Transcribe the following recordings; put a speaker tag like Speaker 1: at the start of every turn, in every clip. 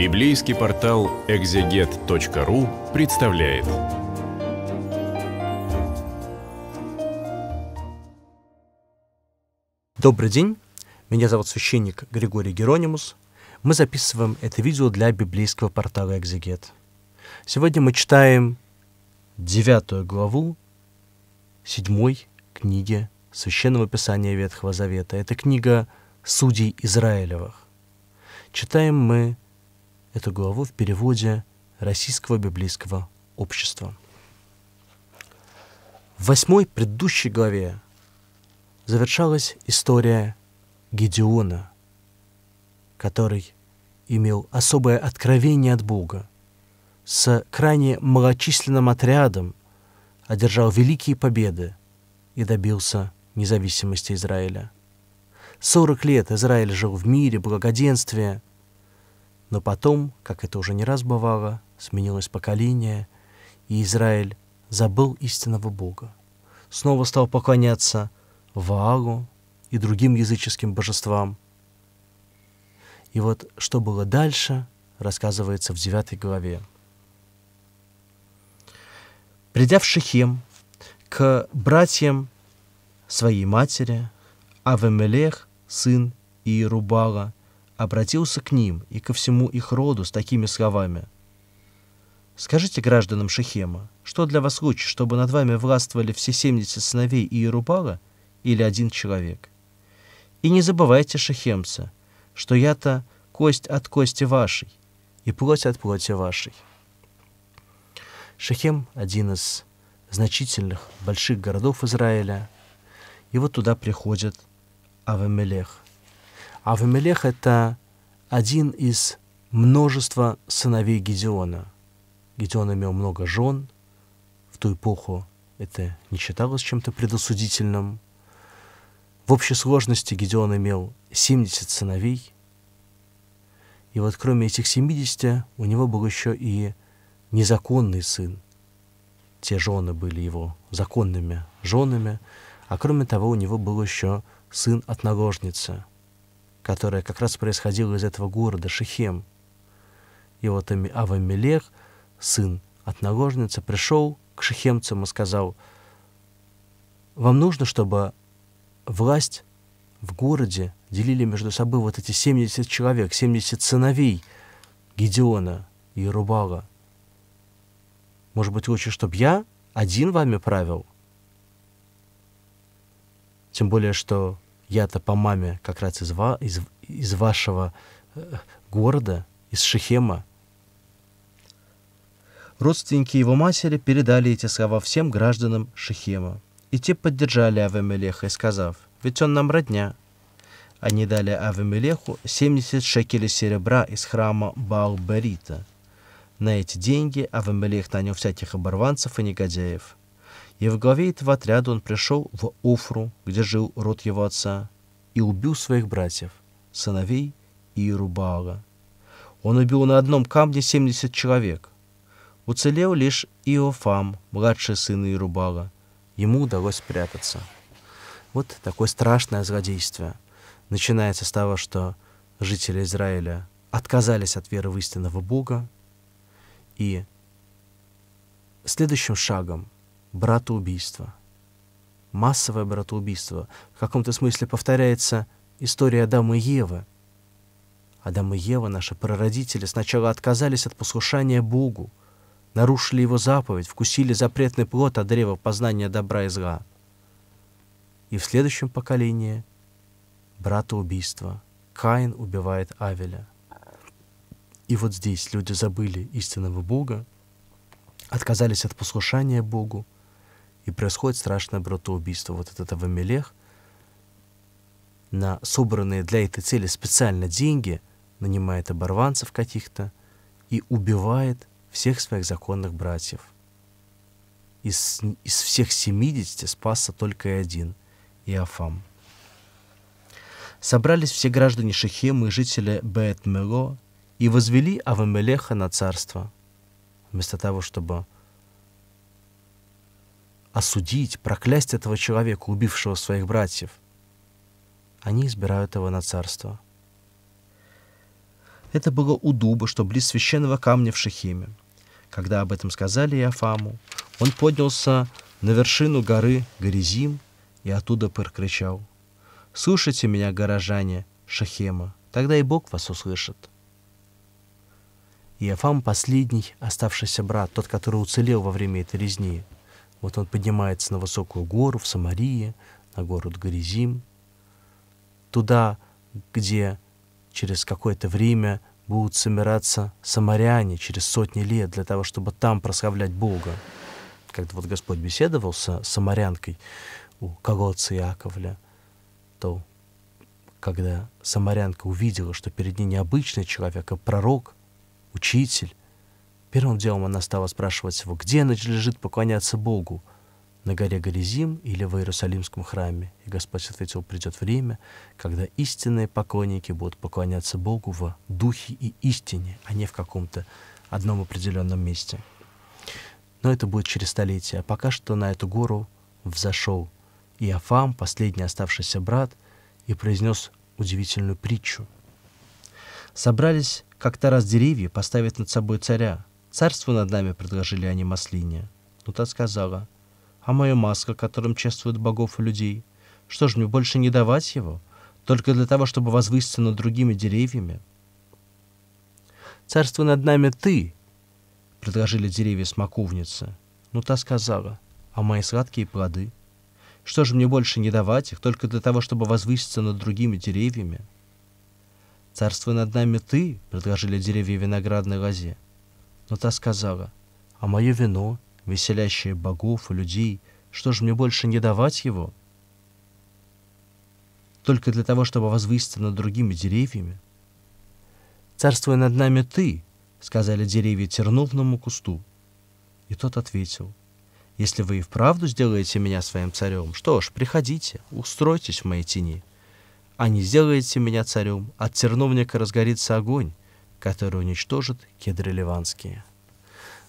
Speaker 1: Библейский портал экзегет.ру представляет. Добрый день, меня зовут священник Григорий Геронимус. Мы записываем это видео для библейского портала «Экзегет». Сегодня мы читаем девятую главу седьмой книги Священного Писания Ветхого Завета. Это книга «Судей Израилевых». Читаем мы эту главу в переводе Российского библейского общества. В восьмой предыдущей главе завершалась история Гедеона, который имел особое откровение от Бога, с крайне малочисленным отрядом одержал великие победы и добился независимости Израиля. Сорок лет Израиль жил в мире, благоденствии, но потом, как это уже не раз бывало, сменилось поколение, и Израиль забыл истинного Бога. Снова стал поклоняться Ваагу и другим языческим божествам. И вот что было дальше, рассказывается в 9 главе. Придя в Шихем к братьям своей матери, Авемелех, сын Иерубала, обратился к ним и ко всему их роду с такими словами. «Скажите гражданам Шехема, что для вас лучше, чтобы над вами властвовали все 70 сыновей Иерубала или один человек? И не забывайте, шехемцы, что я-то кость от кости вашей и плоть от плоти вашей». Шехем — один из значительных больших городов Израиля, и вот туда приходит Авемелех. Авимелех — это один из множества сыновей Гедеона. Гедеон имел много жен. В ту эпоху это не считалось чем-то предосудительным. В общей сложности Гедеон имел 70 сыновей. И вот кроме этих 70 у него был еще и незаконный сын. Те жены были его законными женами, а кроме того у него был еще сын от наложницы — которое как раз происходило из этого города, Шехем, И вот Авамелех, сын от наложницы, пришел к Шехемцам и сказал, «Вам нужно, чтобы власть в городе делили между собой вот эти 70 человек, 70 сыновей Гедеона и Рубала. Может быть, лучше, чтобы я один вами правил?» Тем более, что я-то по маме как раз из, ва, из, из вашего э, города, из Шехема. Родственники его матери передали эти слова всем гражданам Шехема. И те поддержали Авимелеха, сказав, «Ведь он нам родня». Они дали Авимелеху 70 шекелей серебра из храма Баалберита. На эти деньги Авимелех нанял всяких оборванцев и негодяев – и в главе этого отряда он пришел в Офру, где жил род его отца, и убил своих братьев, сыновей Иерубаала. Он убил на одном камне 70 человек. Уцелел лишь Иофам, младший сын Иерубала. Ему удалось спрятаться. Вот такое страшное злодейство. Начинается с того, что жители Израиля отказались от веры в истинного Бога. И следующим шагом братоубийство. Массовое братоубийство. В каком-то смысле повторяется история Адама и Евы. Адам и Ева, наши прародители, сначала отказались от послушания Богу, нарушили его заповедь, вкусили запретный плод от древа познания добра и зла. И в следующем поколении брата Каин убивает Авеля. И вот здесь люди забыли истинного Бога, отказались от послушания Богу, и происходит страшное братоубийство. Вот этот Авамелех на собранные для этой цели специально деньги нанимает оборванцев каких-то и убивает всех своих законных братьев. Из, из всех 70 спасся только один – Иофам. Собрались все граждане Шехема и жители Бет-Мело и возвели Авамелеха на царство, вместо того, чтобы осудить, проклясть этого человека, убившего своих братьев. Они избирают его на царство. Это было у дуба, что близ священного камня в Шехиме. Когда об этом сказали Иофаму, он поднялся на вершину горы Горизим и оттуда прокричал. «Слушайте меня, горожане Шахема, тогда и Бог вас услышит». Иофам — последний оставшийся брат, тот, который уцелел во время этой резни — вот он поднимается на высокую гору в Самарии, на город Горизим, туда, где через какое-то время будут собираться самаряне через сотни лет для того, чтобы там прославлять Бога. Когда вот Господь беседовал с самарянкой у колодца Яковля, то когда самарянка увидела, что перед ней необычный человек, а пророк, учитель, Первым делом она стала спрашивать его, где лежит поклоняться Богу, на горе Горизим или в Иерусалимском храме. И Господь ответил, придет время, когда истинные поклонники будут поклоняться Богу в духе и истине, а не в каком-то одном определенном месте. Но это будет через столетия. А пока что на эту гору взошел Иофам, последний оставшийся брат, и произнес удивительную притчу. Собрались как-то раз деревья поставить над собой царя, Царство над нами предложили они а маслине. Но ну та сказала, а мое маска, которым чествуют богов и людей, что ж мне больше не давать его, только для того, чтобы возвыситься над другими деревьями? Царство над нами ты, предложили деревья смоковницы. Но ну та сказала, а мои сладкие плоды, что же мне больше не давать их только для того, чтобы возвыситься над другими деревьями? Царство над нами ты, предложили деревья виноградной лозе. Но та сказала, «А мое вино, веселящее богов и людей, что ж мне больше не давать его?» Только для того, чтобы возвыситься над другими деревьями? «Царствуй над нами ты», — сказали деревья терновному кусту. И тот ответил, «Если вы и вправду сделаете меня своим царем, что ж, приходите, устройтесь в моей тени. А не сделаете меня царем, от терновника разгорится огонь, которые уничтожит кедры ливанские.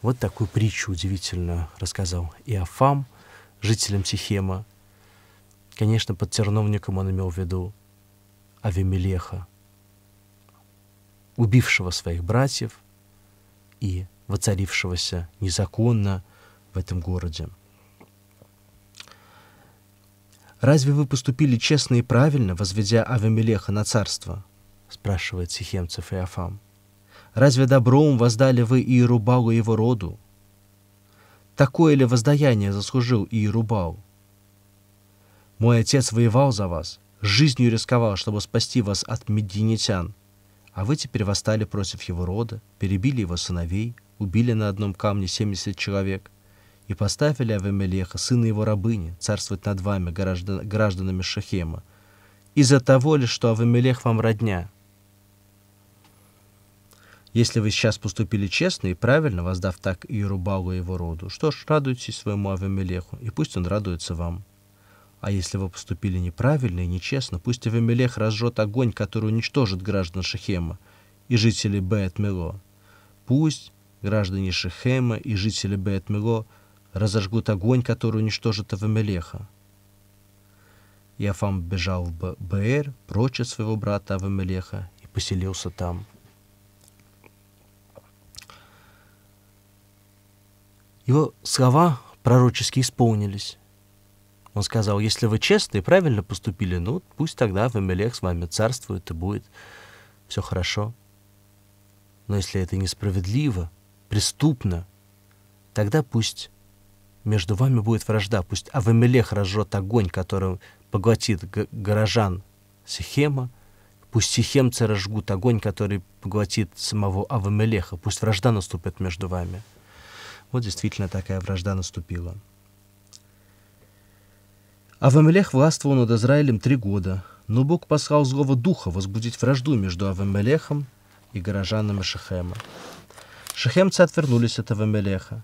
Speaker 1: Вот такую притчу удивительную рассказал Иофам, жителям Сихема. Конечно, под терновником он имел в виду Авимелеха, убившего своих братьев и воцарившегося незаконно в этом городе. «Разве вы поступили честно и правильно, возведя Авимелеха на царство?» — спрашивает сихемцев Иофам. Разве добром воздали вы Иерубалу его роду? Такое ли воздаяние заслужил Иерубал? Мой отец воевал за вас, жизнью рисковал, чтобы спасти вас от мединитян, а вы теперь восстали против его рода, перебили его сыновей, убили на одном камне 70 человек и поставили Авемелеха сына его рабыни, царствовать над вами, граждан, гражданами Шахема, из-за того лишь, что Авемелех вам родня — если вы сейчас поступили честно и правильно, воздав так Иерубалу и его роду, что ж, радуйтесь своему Авимелеху, и пусть он радуется вам. А если вы поступили неправильно и нечестно, пусть Авимелех разжжет огонь, который уничтожит граждан Шехема и жителей Бет-Мело. Пусть граждане Шехема и жители Бет-Мело разожгут огонь, который уничтожит Авимелеха. Иофам бежал в Б Бээр, прочь от своего брата Авимелеха, и поселился там. Его слова пророчески исполнились. Он сказал, если вы честно и правильно поступили, ну пусть тогда Вамилех с вами царствует и будет все хорошо. Но если это несправедливо, преступно, тогда пусть между вами будет вражда, пусть Авамелех разжет огонь, которым поглотит горожан Сихема, пусть сихемцы разжгут огонь, который поглотит самого Авамелеха, пусть вражда наступит между вами. — вот действительно такая вражда наступила. Авамелех властвовал над Израилем три года, но Бог послал злого духа возбудить вражду между Авамелехом и горожанами Шехема. Шехемцы отвернулись от Авамелеха.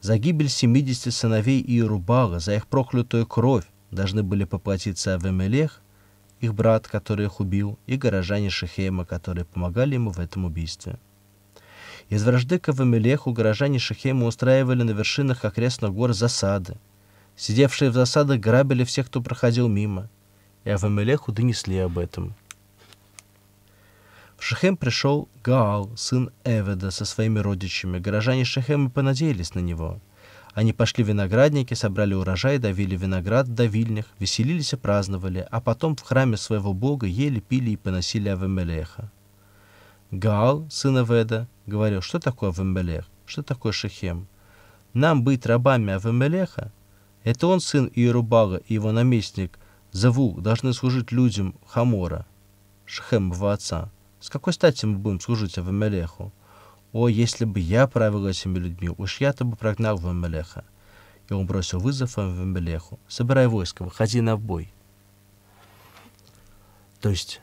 Speaker 1: За гибель 70 сыновей Иерубала, за их проклятую кровь должны были поплатиться Авамелех, их брат, который их убил, и горожане Шехема, которые помогали ему в этом убийстве. Из вражды к Авамелеху горожане Шехема устраивали на вершинах окрестных гор засады. Сидевшие в засадах грабили всех, кто проходил мимо. И Авамелеху донесли об этом. В Шехем пришел Гаал, сын Эведа, со своими родичами. Горожане Шехема понадеялись на него. Они пошли в виноградники, собрали урожай, давили виноград в давильнях, веселились и праздновали, а потом в храме своего бога ели, пили и поносили Авамелеха. Гаал, сын Эведа, говорил, что такое Авимелех, что такое Шехем. Нам быть рабами Авимелеха, это он сын Иерубала и его наместник Заву должны служить людям Хамора, Шхемова отца. С какой стати мы будем служить Авимелеху? О, если бы я правил этими людьми, уж я-то бы прогнал Авимелеха. И он бросил вызов Авимелеху. Собирай войско, выходи на бой. То есть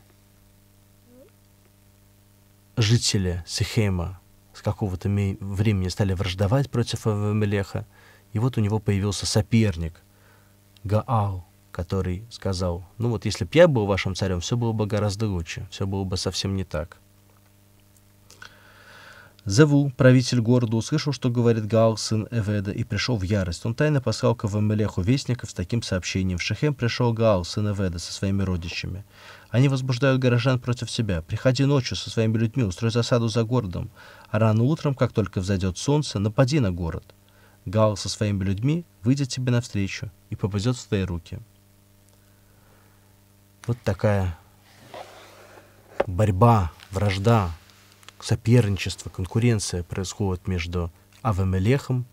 Speaker 1: жители Сихейма с какого-то времени стали враждовать против Авимелеха, и вот у него появился соперник Гаал, который сказал, ну вот если бы я был вашим царем, все было бы гораздо лучше, все было бы совсем не так. Зеву, правитель города, услышал, что говорит Гаал, сын Эведа, и пришел в ярость. Он тайно послал к Авамелеху вестников с таким сообщением. В Шехем пришел Гаал, сын Эведа, со своими родичами. Они возбуждают горожан против себя. Приходи ночью со своими людьми, устрой засаду за городом. А рано утром, как только взойдет солнце, напади на город. Гаал со своими людьми выйдет тебе навстречу и попадет в твои руки. Вот такая борьба, вражда, соперничество, конкуренция происходит между Авемелехом,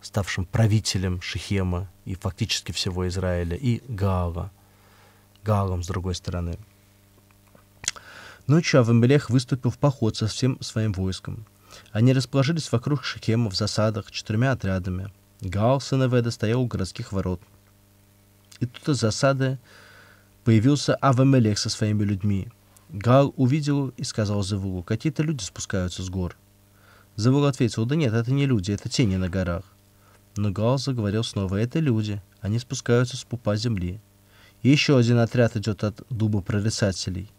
Speaker 1: ставшим правителем Шихема и фактически всего Израиля, и Гаала, Гаалом с другой стороны. Ночью Авемелех выступил в поход со всем своим войском. Они расположились вокруг Шихема в засадах четырьмя отрядами. Гаал, сын Веда стоял у городских ворот. И тут из засады появился Авемелех со своими людьми – Гал увидел и сказал Зевулу, какие-то люди спускаются с гор. Зевул ответил, да нет, это не люди, это тени на горах. Но Гал заговорил снова, это люди, они спускаются с пупа земли. И еще один отряд идет от дуба прорицателей.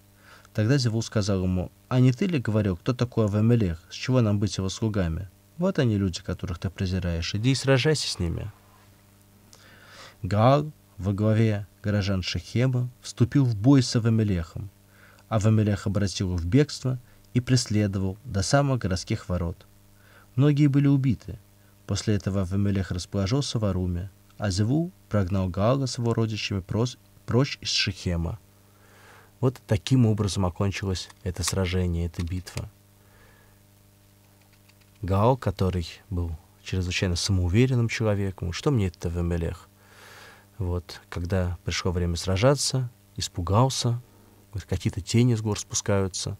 Speaker 1: Тогда Зевул сказал ему, а не ты ли говорил, кто такой Авамелех, с чего нам быть его слугами? Вот они люди, которых ты презираешь, иди и сражайся с ними. Гал во главе горожан Шехема вступил в бой с Авамелехом, а в Эмилях обратил в бегство и преследовал до самых городских ворот. Многие были убиты. После этого в расположился в Аруме, а Зеву прогнал Гаала с его родичами прочь из Шехема. Вот таким образом окончилось это сражение, эта битва. Гаал, который был чрезвычайно самоуверенным человеком, что мне это в Эмилях? Вот, когда пришло время сражаться, испугался, какие-то тени с гор спускаются.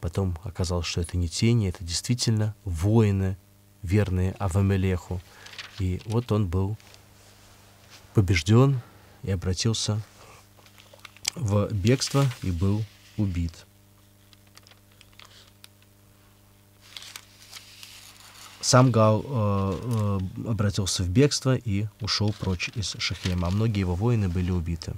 Speaker 1: Потом оказалось, что это не тени, это действительно воины, верные Авамелеху. И вот он был побежден и обратился в бегство и был убит. Сам Гау э, э, обратился в бегство и ушел прочь из Шахема, а многие его воины были убиты.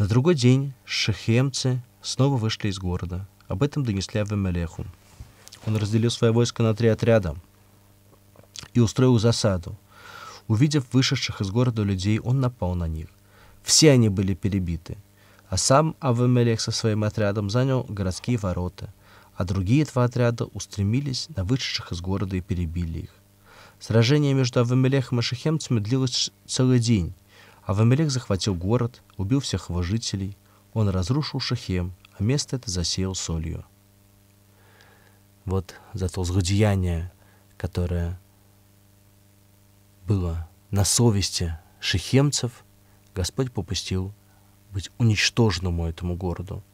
Speaker 1: На другой день шехемцы снова вышли из города. Об этом донесли Авемелеху. Он разделил свое войско на три отряда и устроил засаду. Увидев вышедших из города людей, он напал на них. Все они были перебиты. А сам Авемелех со своим отрядом занял городские ворота, а другие два отряда устремились на вышедших из города и перебили их. Сражение между Авемелехом и шехемцами длилось целый день, Авамелех захватил город, убил всех его жителей, он разрушил Шахем, а место это засеял солью. Вот за то злодеяние, которое было на совести шехемцев, Господь попустил быть уничтоженному этому городу.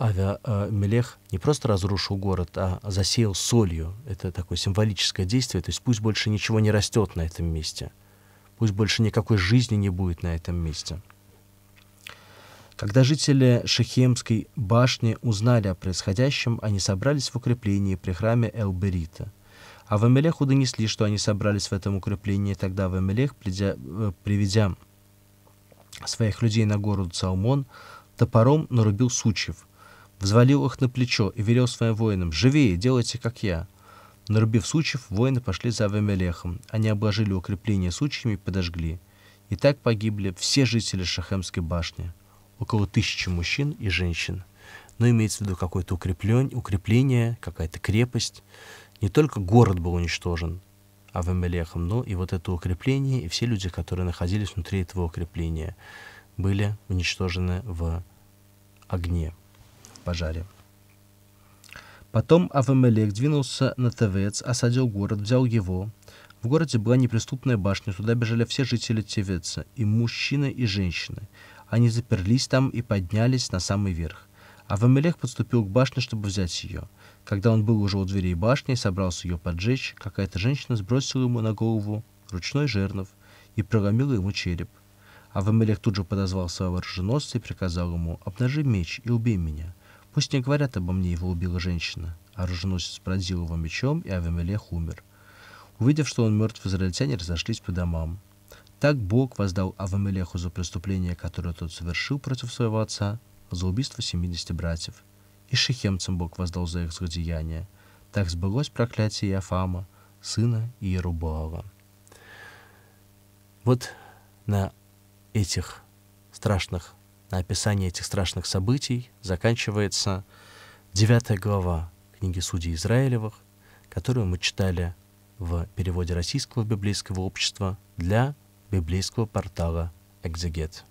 Speaker 1: Авиамелех не просто разрушил город, а засеял солью. Это такое символическое действие, то есть пусть больше ничего не растет на этом месте – Пусть больше никакой жизни не будет на этом месте. Когда жители Шехемской башни узнали о происходящем, они собрались в укреплении при храме Элберита. А в Амелеху донесли, что они собрались в этом укреплении, тогда в Амелех, придя, э, приведя своих людей на город Цаумон, топором нарубил сучьев, взвалил их на плечо и велел своим воинам «Живее, делайте, как я!» Нарубив сучьев, воины пошли за Авимелехом. Они обложили укрепление сучьями и подожгли. И так погибли все жители Шахемской башни. Около тысячи мужчин и женщин. Но имеется в виду какое-то укрепление, укрепление какая-то крепость. Не только город был уничтожен Авимелехом, но и вот это укрепление, и все люди, которые находились внутри этого укрепления, были уничтожены в огне, в пожаре. Потом Авамелех двинулся на Тевец, осадил город, взял его. В городе была неприступная башня, туда бежали все жители Тевеца, и мужчины, и женщины. Они заперлись там и поднялись на самый верх. Авамелех подступил к башне, чтобы взять ее. Когда он был уже у дверей башни и собрался ее поджечь, какая-то женщина сбросила ему на голову ручной жернов и проломила ему череп. Авамелех тут же подозвал своего оруженосца и приказал ему «Обнажи меч и убей меня». Пусть не говорят обо мне, его убила женщина. Оруженосец пронзил его мечом, и Авимелех умер. Увидев, что он мертв, израильтяне разошлись по домам. Так Бог воздал Авамелеху за преступление, которое тот совершил против своего отца, за убийство 70 братьев. И шехемцам Бог воздал за их злодеяние. Так сбылось проклятие Иофама, сына Иерубоала. Вот на этих страшных на описание этих страшных событий заканчивается девятая глава книги Судей Израилевых, которую мы читали в переводе Российского библейского общества для библейского портала «Экзегет».